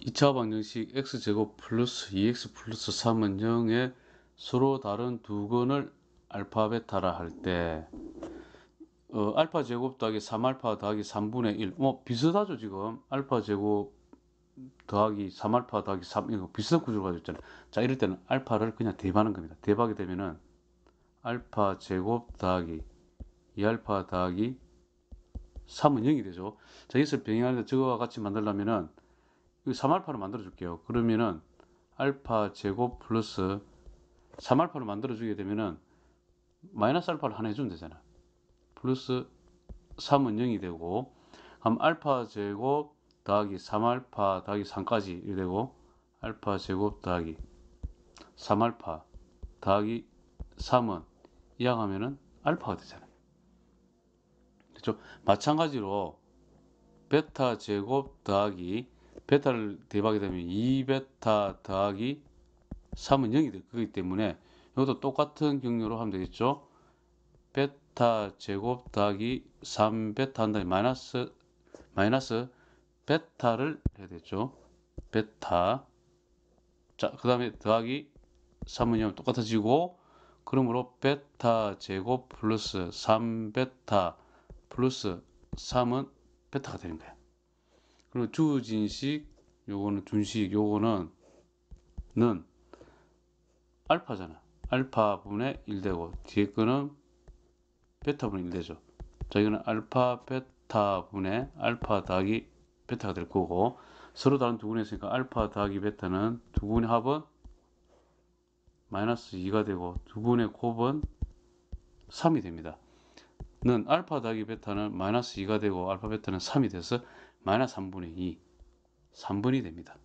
2차 방정식 x제곱 플러스 2x 플러스 3은 0에 서로 다른 두 건을 알파베타라 할때 어, 알파 제곱 더하기 3알파 더하기 3분의 1 뭐 비슷하죠 지금 알파 제곱 더하기 3알파 더하기 3 이거 비슷한 구조를 가지잖아요자 이럴 때는 알파를 그냥 대입하는 겁니다 대입하게 되면은 알파 제곱 더하기 2알파 더하기 3은 0이 되죠 자 이것을 병행하는데 저거와 같이 만들려면은 3알파로 만들어 줄게요. 그러면은 알파 제곱 플러스 3알파로 만들어 주게 되면은 마이너스 알파를 하나 해주면 되잖아. 플러스 3은 0이 되고 그럼 알파 제곱 더하기 3알파 더하기 3까지 이 되고 알파 제곱 더하기 3알파 더하기 3은 이항하면은 알파가 되잖아요. 그렇죠? 마찬가지로 베타 제곱 더하기 베타를 대박이 되면 2베타 더하기 3은 0이 될 거기 때문에 이것도 똑같은 경로로 하면 되겠죠. 베타 제곱 더하기 3베타 한다음 마이너스 마이너스 베타를 해야 되죠. 베타 자, 그 다음에 더하기 3은 0 똑같아지고 그러므로 베타 제곱 플러스 3베타 플러스 3은 베타가 되는 거예요. 그리고 주진식 요거는 준식 요거는 는 알파잖아 알파분의 1되고 뒤에 거는 베타분 의 1되죠 자 이거는 알파 베타분의 알파 더하기 베타가 될 거고 서로 다른 두 분이었으니까 알파 더하기 베타는 두 분의 합은 마이너스 2가 되고 두 분의 곱은 3이 됩니다 는 알파 더하기 베타는 마이너스 2가 되고 알파 베타는 3이 돼서 마이너스 3분의 2 3분이 됩니다.